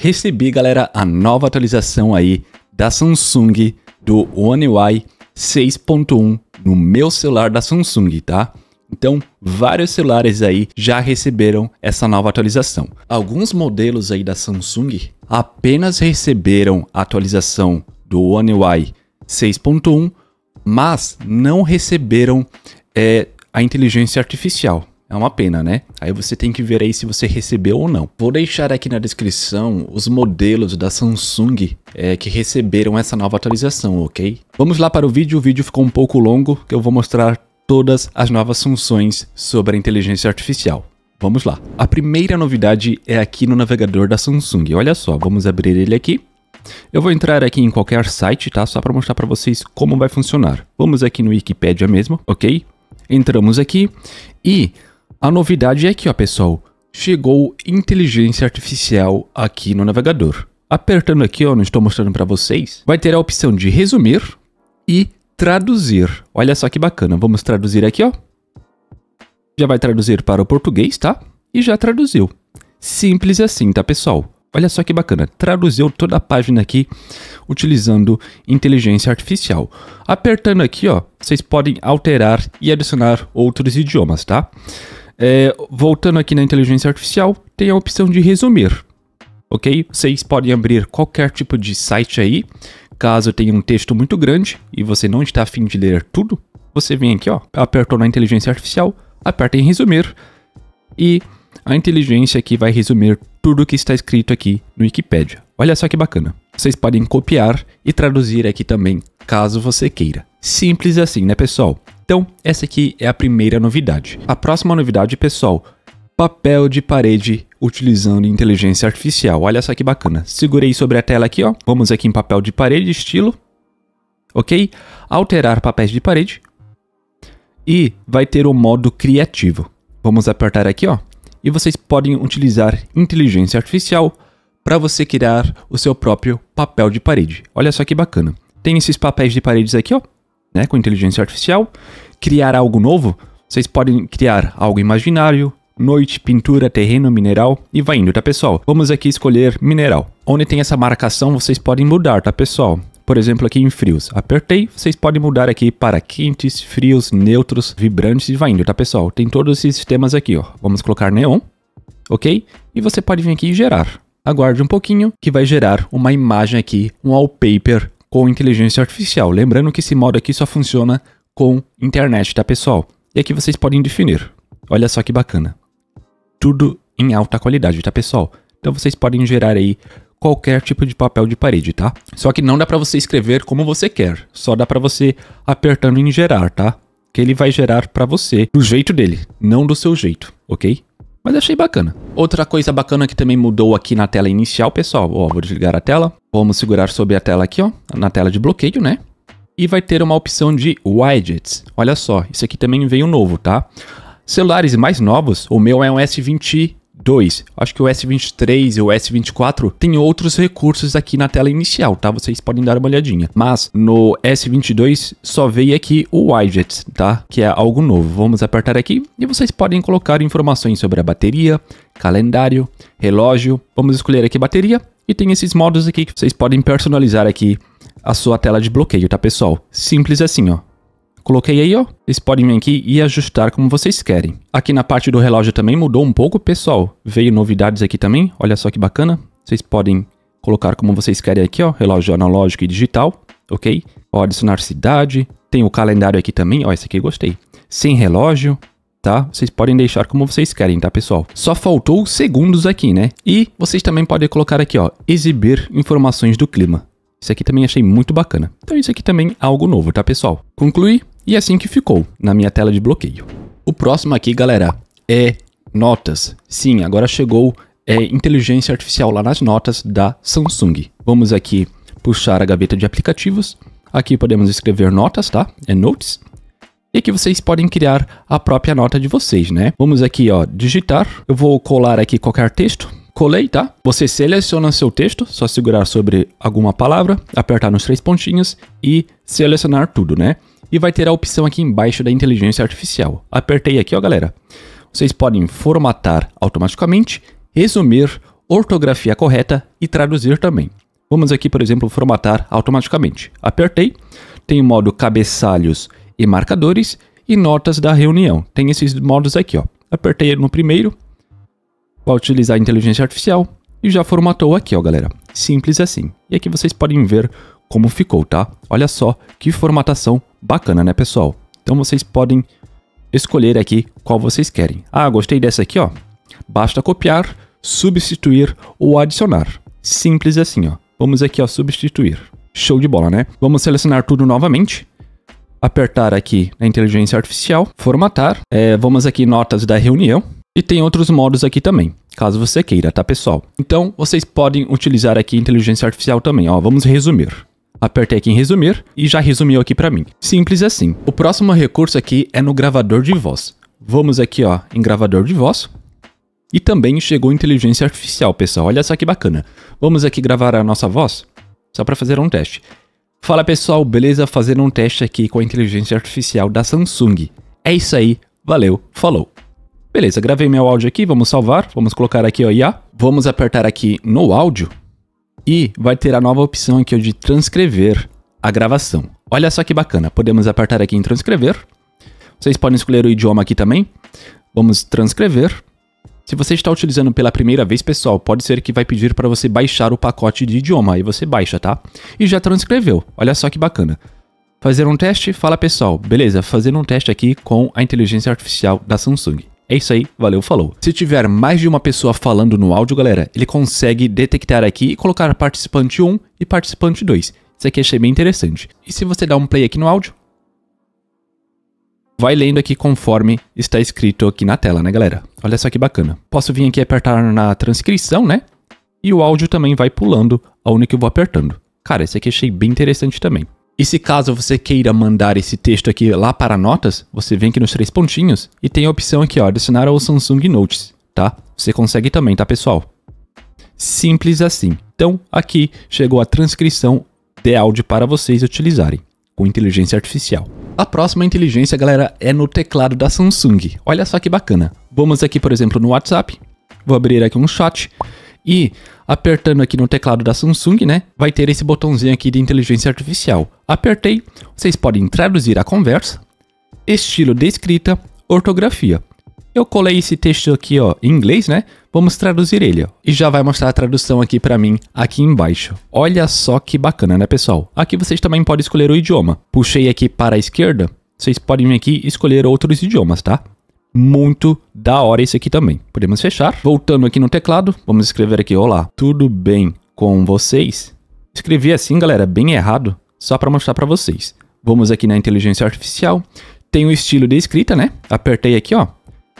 Recebi, galera, a nova atualização aí da Samsung do One UI 6.1 no meu celular da Samsung, tá? Então, vários celulares aí já receberam essa nova atualização. Alguns modelos aí da Samsung apenas receberam a atualização do One UI 6.1, mas não receberam é, a inteligência artificial. É uma pena, né? Aí você tem que ver aí se você recebeu ou não. Vou deixar aqui na descrição os modelos da Samsung é, que receberam essa nova atualização, ok? Vamos lá para o vídeo. O vídeo ficou um pouco longo, que eu vou mostrar todas as novas funções sobre a inteligência artificial. Vamos lá. A primeira novidade é aqui no navegador da Samsung. Olha só, vamos abrir ele aqui. Eu vou entrar aqui em qualquer site, tá? Só para mostrar para vocês como vai funcionar. Vamos aqui no Wikipedia mesmo, ok? Entramos aqui e a novidade é que, ó pessoal, chegou inteligência artificial aqui no navegador. Apertando aqui, ó, não estou mostrando para vocês, vai ter a opção de resumir e traduzir. Olha só que bacana, vamos traduzir aqui, ó. Já vai traduzir para o português, tá? E já traduziu. Simples assim, tá pessoal? Olha só que bacana, traduziu toda a página aqui utilizando inteligência artificial. Apertando aqui, ó, vocês podem alterar e adicionar outros idiomas, tá? É, voltando aqui na inteligência artificial, tem a opção de resumir, ok? Vocês podem abrir qualquer tipo de site aí. Caso tenha um texto muito grande e você não está afim de ler tudo, você vem aqui, ó, apertou na inteligência artificial, aperta em resumir e a inteligência aqui vai resumir tudo o que está escrito aqui no Wikipedia. Olha só que bacana. Vocês podem copiar e traduzir aqui também, caso você queira. Simples assim, né, pessoal? Então, essa aqui é a primeira novidade. A próxima novidade, pessoal, papel de parede utilizando inteligência artificial. Olha só que bacana. Segurei sobre a tela aqui, ó. Vamos aqui em papel de parede, estilo. OK? Alterar papéis de parede. E vai ter o modo criativo. Vamos apertar aqui, ó. E vocês podem utilizar inteligência artificial para você criar o seu próprio papel de parede. Olha só que bacana. Tem esses papéis de paredes aqui, ó né, com inteligência artificial, criar algo novo, vocês podem criar algo imaginário, noite, pintura, terreno, mineral e vai indo, tá pessoal? Vamos aqui escolher mineral. Onde tem essa marcação, vocês podem mudar, tá pessoal? Por exemplo, aqui em frios, apertei, vocês podem mudar aqui para quentes, frios, neutros, vibrantes e vai indo, tá pessoal? Tem todos esses temas aqui, ó. Vamos colocar neon, ok? E você pode vir aqui e gerar. Aguarde um pouquinho que vai gerar uma imagem aqui, um wallpaper com inteligência artificial. Lembrando que esse modo aqui só funciona com internet, tá pessoal? E aqui vocês podem definir. Olha só que bacana. Tudo em alta qualidade, tá pessoal? Então vocês podem gerar aí qualquer tipo de papel de parede, tá? Só que não dá para você escrever como você quer, só dá para você apertando em gerar, tá? Que ele vai gerar para você do jeito dele, não do seu jeito, ok? Mas achei bacana. Outra coisa bacana que também mudou aqui na tela inicial, pessoal, ó, vou desligar a tela. Vamos segurar sobre a tela aqui, ó, na tela de bloqueio, né? E vai ter uma opção de widgets. Olha só, isso aqui também veio novo, tá? Celulares mais novos, o meu é um s 22 Acho que o S23 e o S24 tem outros recursos aqui na tela inicial, tá? Vocês podem dar uma olhadinha. Mas no S22 só veio aqui o widget, tá? Que é algo novo. Vamos apertar aqui e vocês podem colocar informações sobre a bateria, calendário, relógio. Vamos escolher aqui bateria e tem esses modos aqui que vocês podem personalizar aqui a sua tela de bloqueio, tá pessoal? Simples assim, ó. Coloquei aí, ó. Vocês podem vir aqui e ajustar como vocês querem. Aqui na parte do relógio também mudou um pouco, pessoal. Veio novidades aqui também. Olha só que bacana. Vocês podem colocar como vocês querem aqui, ó. Relógio analógico e digital, ok? pode adicionar cidade. Tem o calendário aqui também. Ó, esse aqui eu gostei. Sem relógio tá? Vocês podem deixar como vocês querem, tá, pessoal? Só faltou segundos aqui, né? E vocês também podem colocar aqui, ó, exibir informações do clima. Isso aqui também achei muito bacana. Então isso aqui também é algo novo, tá, pessoal? Concluí e é assim que ficou na minha tela de bloqueio. O próximo aqui, galera, é notas. Sim, agora chegou é, inteligência artificial lá nas notas da Samsung. Vamos aqui puxar a gaveta de aplicativos. Aqui podemos escrever notas, tá? É notes e que vocês podem criar a própria nota de vocês, né? Vamos aqui, ó, digitar. Eu vou colar aqui qualquer texto colei, tá? Você seleciona seu texto, só segurar sobre alguma palavra, apertar nos três pontinhos e selecionar tudo, né? E vai ter a opção aqui embaixo da inteligência artificial. Apertei aqui, ó, galera. Vocês podem formatar automaticamente, resumir, ortografia correta e traduzir também. Vamos aqui, por exemplo, formatar automaticamente. Apertei. Tem o modo cabeçalhos e marcadores e notas da reunião. Tem esses modos aqui, ó. Apertei no primeiro, vai utilizar a inteligência artificial e já formatou aqui, ó, galera. Simples assim. E aqui vocês podem ver como ficou, tá? Olha só que formatação bacana, né, pessoal? Então vocês podem escolher aqui qual vocês querem. Ah, gostei dessa aqui, ó. Basta copiar, substituir ou adicionar. Simples assim, ó. Vamos aqui, ó, substituir. Show de bola, né? Vamos selecionar tudo novamente apertar aqui na inteligência artificial, formatar. É, vamos aqui notas da reunião e tem outros modos aqui também, caso você queira, tá pessoal? Então vocês podem utilizar aqui inteligência artificial também, ó, vamos resumir. Apertei aqui em resumir e já resumiu aqui para mim. Simples assim. O próximo recurso aqui é no gravador de voz. Vamos aqui ó, em gravador de voz. E também chegou inteligência artificial, pessoal. Olha só que bacana. Vamos aqui gravar a nossa voz, só para fazer um teste. Fala pessoal, beleza? Fazendo um teste aqui com a inteligência artificial da Samsung. É isso aí, valeu, falou. Beleza, gravei meu áudio aqui, vamos salvar, vamos colocar aqui o IA, vamos apertar aqui no áudio e vai ter a nova opção aqui de transcrever a gravação. Olha só que bacana, podemos apertar aqui em transcrever, vocês podem escolher o idioma aqui também, vamos transcrever, se você está utilizando pela primeira vez, pessoal, pode ser que vai pedir para você baixar o pacote de idioma, aí você baixa, tá? E já transcreveu, olha só que bacana. Fazer um teste, fala pessoal, beleza, fazendo um teste aqui com a inteligência artificial da Samsung. É isso aí, valeu, falou. Se tiver mais de uma pessoa falando no áudio, galera, ele consegue detectar aqui e colocar participante 1 e participante 2. Isso aqui achei bem interessante. E se você dá um play aqui no áudio, vai lendo aqui conforme está escrito aqui na tela, né, galera? Olha só que bacana. Posso vir aqui apertar na transcrição, né? E o áudio também vai pulando aonde que eu vou apertando. Cara, esse aqui achei bem interessante também. E se caso você queira mandar esse texto aqui lá para notas, você vem aqui nos três pontinhos e tem a opção aqui, ó, adicionar ao Samsung Notes, tá? Você consegue também, tá, pessoal? Simples assim. Então, aqui chegou a transcrição de áudio para vocês utilizarem com inteligência artificial. A próxima inteligência, galera, é no teclado da Samsung. Olha só que bacana. Vamos aqui, por exemplo, no WhatsApp. Vou abrir aqui um chat e apertando aqui no teclado da Samsung, né, vai ter esse botãozinho aqui de inteligência artificial. Apertei, vocês podem traduzir a conversa, estilo de escrita, ortografia. Eu colei esse texto aqui, ó, em inglês, né? Vamos traduzir ele, ó. E já vai mostrar a tradução aqui para mim, aqui embaixo. Olha só que bacana, né, pessoal? Aqui vocês também podem escolher o idioma. Puxei aqui para a esquerda, vocês podem vir aqui escolher outros idiomas, tá? Muito da hora isso aqui também. Podemos fechar. Voltando aqui no teclado, vamos escrever aqui, olá, tudo bem com vocês? Escrevi assim, galera, bem errado, só para mostrar para vocês. Vamos aqui na inteligência artificial. Tem o estilo de escrita, né? Apertei aqui, ó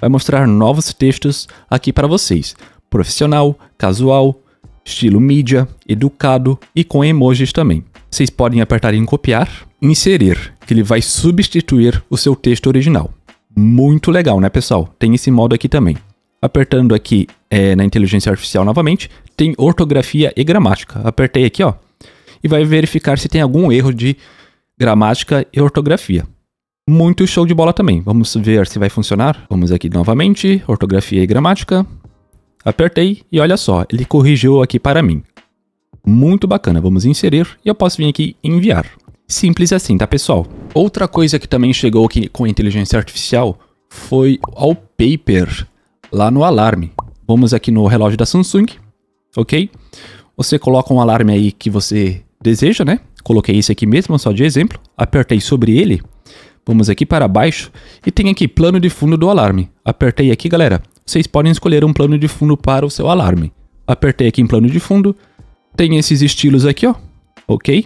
vai mostrar novos textos aqui para vocês: profissional, casual, estilo mídia, educado e com emojis também. Vocês podem apertar em copiar, inserir, que ele vai substituir o seu texto original. Muito legal, né, pessoal? Tem esse modo aqui também. Apertando aqui é, na inteligência artificial novamente, tem ortografia e gramática. Apertei aqui, ó, e vai verificar se tem algum erro de gramática e ortografia. Muito show de bola também. Vamos ver se vai funcionar. Vamos aqui novamente, ortografia e gramática. Apertei e olha só, ele corrigiu aqui para mim. Muito bacana, vamos inserir e eu posso vir aqui enviar. Simples assim, tá pessoal? Outra coisa que também chegou aqui com inteligência artificial foi ao paper lá no alarme. Vamos aqui no relógio da Samsung, ok? Você coloca um alarme aí que você deseja, né? Coloquei esse aqui mesmo, só de exemplo. Apertei sobre ele Vamos aqui para baixo e tem aqui plano de fundo do alarme. Apertei aqui, galera. Vocês podem escolher um plano de fundo para o seu alarme. Apertei aqui em plano de fundo. Tem esses estilos aqui, ó. Ok?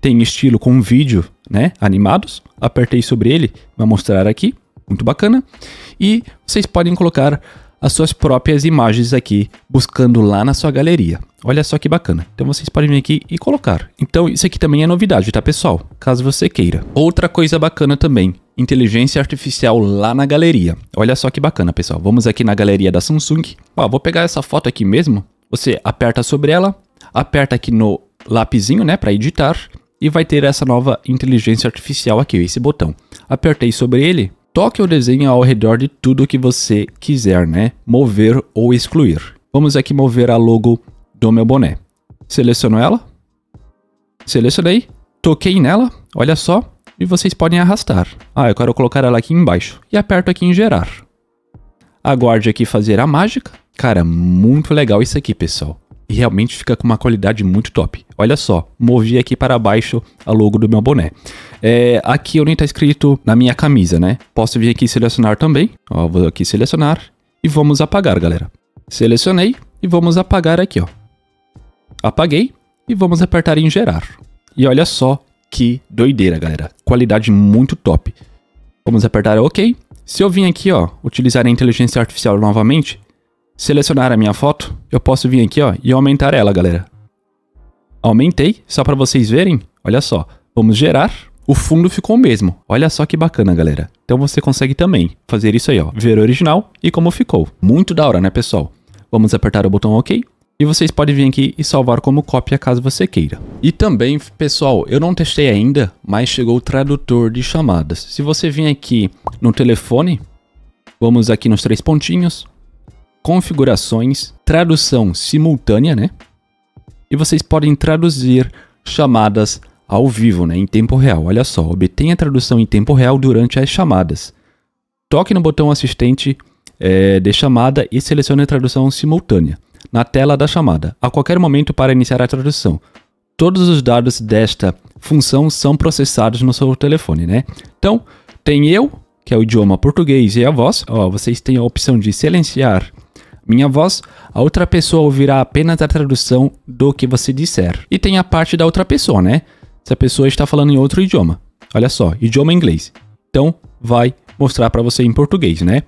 Tem estilo com vídeo, né? Animados. Apertei sobre ele. Vai mostrar aqui. Muito bacana. E vocês podem colocar as suas próprias imagens aqui, buscando lá na sua galeria. Olha só que bacana. Então vocês podem vir aqui e colocar. Então isso aqui também é novidade, tá pessoal? Caso você queira. Outra coisa bacana também, inteligência artificial lá na galeria. Olha só que bacana, pessoal. Vamos aqui na galeria da Samsung. Ó, vou pegar essa foto aqui mesmo. Você aperta sobre ela, aperta aqui no lapizinho, né, para editar, e vai ter essa nova inteligência artificial aqui, esse botão. Apertei sobre ele, toque ou desenhe ao redor de tudo que você quiser, né? Mover ou excluir. Vamos aqui mover a logo do meu boné. Seleciono ela. Selecionei. Toquei nela. Olha só. E vocês podem arrastar. Ah, eu quero colocar ela aqui embaixo. E aperto aqui em gerar. Aguarde aqui fazer a mágica. Cara, muito legal isso aqui, pessoal. E realmente fica com uma qualidade muito top. Olha só, movi aqui para baixo a logo do meu boné. É, aqui nem está escrito na minha camisa, né? Posso vir aqui selecionar também. Ó, vou aqui selecionar e vamos apagar, galera. Selecionei e vamos apagar aqui, ó. Apaguei e vamos apertar em gerar. E olha só que doideira, galera. Qualidade muito top. Vamos apertar OK. Se eu vim aqui, ó, utilizar a inteligência artificial novamente, selecionar a minha foto, eu posso vir aqui, ó, e aumentar ela, galera. Aumentei, só para vocês verem. Olha só, vamos gerar. O fundo ficou o mesmo. Olha só que bacana, galera. Então você consegue também fazer isso aí, ó. Ver o original e como ficou. Muito da hora, né, pessoal? Vamos apertar o botão OK. E vocês podem vir aqui e salvar como cópia caso você queira. E também, pessoal, eu não testei ainda, mas chegou o tradutor de chamadas. Se você vir aqui no telefone, vamos aqui nos três pontinhos, configurações, tradução simultânea, né? e vocês podem traduzir chamadas ao vivo, né, em tempo real. Olha só, obtenha a tradução em tempo real durante as chamadas. Toque no botão assistente é, de chamada e selecione a tradução simultânea na tela da chamada, a qualquer momento para iniciar a tradução. Todos os dados desta função são processados no seu telefone, né? Então, tem eu, que é o idioma português e a voz. Ó, vocês têm a opção de silenciar minha voz, a outra pessoa ouvirá apenas a tradução do que você disser. E tem a parte da outra pessoa, né? Se a pessoa está falando em outro idioma. Olha só, idioma inglês. Então, vai mostrar para você em português, né?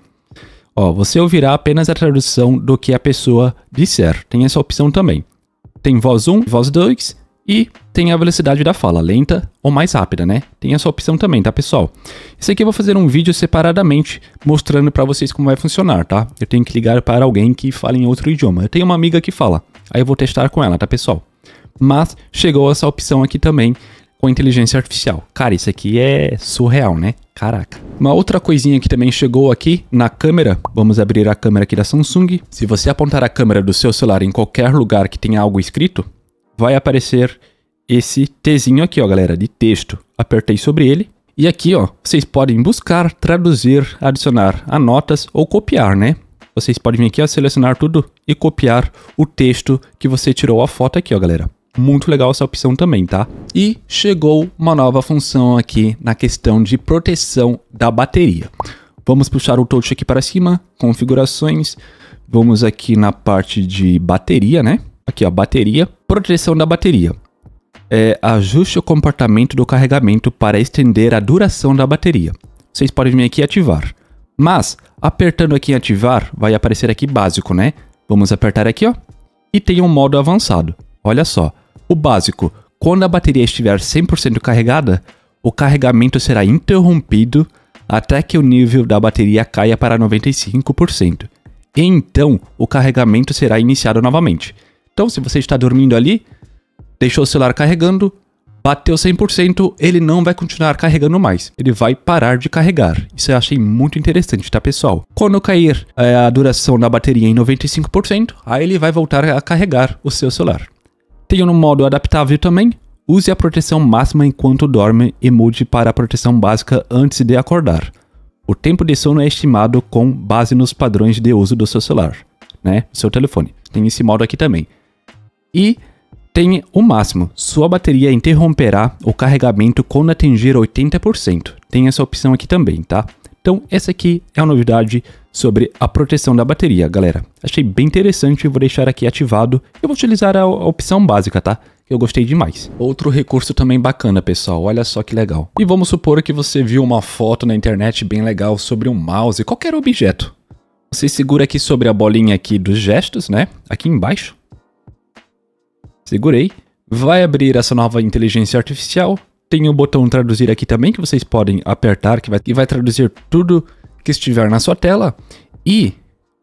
Ó, você ouvirá apenas a tradução do que a pessoa disser. Tem essa opção também. Tem voz 1, voz 2 e tem a velocidade da fala, lenta ou mais rápida, né? Tem essa opção também, tá, pessoal? Isso aqui eu vou fazer um vídeo separadamente mostrando para vocês como vai funcionar, tá? Eu tenho que ligar para alguém que fala em outro idioma. Eu tenho uma amiga que fala, aí eu vou testar com ela, tá, pessoal? Mas chegou essa opção aqui também com inteligência artificial. Cara, isso aqui é surreal, né? Caraca. Uma outra coisinha que também chegou aqui na câmera, vamos abrir a câmera aqui da Samsung. Se você apontar a câmera do seu celular em qualquer lugar que tenha algo escrito, vai aparecer esse Tzinho aqui, ó, galera, de texto. Apertei sobre ele e aqui, ó, vocês podem buscar, traduzir, adicionar anotas ou copiar, né? Vocês podem vir aqui, ó, selecionar tudo e copiar o texto que você tirou a foto aqui, ó, galera. Muito legal essa opção também, tá? E chegou uma nova função aqui na questão de proteção da bateria. Vamos puxar o touch aqui para cima, configurações, vamos aqui na parte de bateria, né? Aqui, ó, bateria, proteção da bateria. É, ajuste o comportamento do carregamento para estender a duração da bateria. Vocês podem vir aqui ativar. Mas, apertando aqui em ativar, vai aparecer aqui básico, né? Vamos apertar aqui, ó. E tem um modo avançado. Olha só. O básico, quando a bateria estiver 100% carregada, o carregamento será interrompido até que o nível da bateria caia para 95%. E então, o carregamento será iniciado novamente. Então, se você está dormindo ali, deixou o celular carregando, bateu 100%, ele não vai continuar carregando mais. Ele vai parar de carregar. Isso eu achei muito interessante, tá, pessoal? Quando cair é, a duração da bateria em 95%, aí ele vai voltar a carregar o seu celular. Tem um modo adaptável também. Use a proteção máxima enquanto dorme e mude para a proteção básica antes de acordar. O tempo de sono é estimado com base nos padrões de uso do seu celular, né? Seu telefone. Tem esse modo aqui também. E tem o máximo, sua bateria interromperá o carregamento quando atingir 80%. Tem essa opção aqui também, tá? Então, essa aqui é a novidade sobre a proteção da bateria, galera. Achei bem interessante, vou deixar aqui ativado. Eu vou utilizar a, a opção básica, tá? Eu gostei demais. Outro recurso também bacana, pessoal. Olha só que legal. E vamos supor que você viu uma foto na internet bem legal sobre um mouse, qualquer objeto. Você segura aqui sobre a bolinha aqui dos gestos, né? Aqui embaixo. Segurei. Vai abrir essa nova inteligência artificial. Tem o um botão traduzir aqui também que vocês podem apertar, que vai, que vai traduzir tudo que estiver na sua tela. E,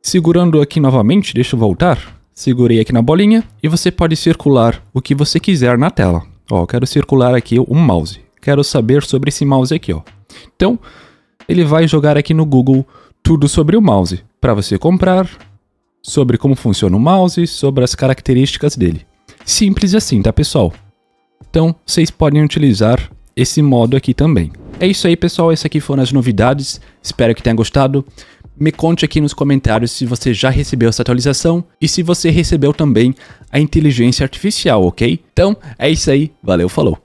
segurando aqui novamente, deixa eu voltar. Segurei aqui na bolinha e você pode circular o que você quiser na tela. Ó, eu quero circular aqui um mouse. Quero saber sobre esse mouse aqui, ó. Então, ele vai jogar aqui no Google tudo sobre o mouse, para você comprar, sobre como funciona o mouse, sobre as características dele. Simples assim, tá pessoal? Então, vocês podem utilizar esse modo aqui também. É isso aí, pessoal. Essas aqui foram as novidades. Espero que tenha gostado. Me conte aqui nos comentários se você já recebeu essa atualização e se você recebeu também a inteligência artificial, ok? Então, é isso aí. Valeu, falou!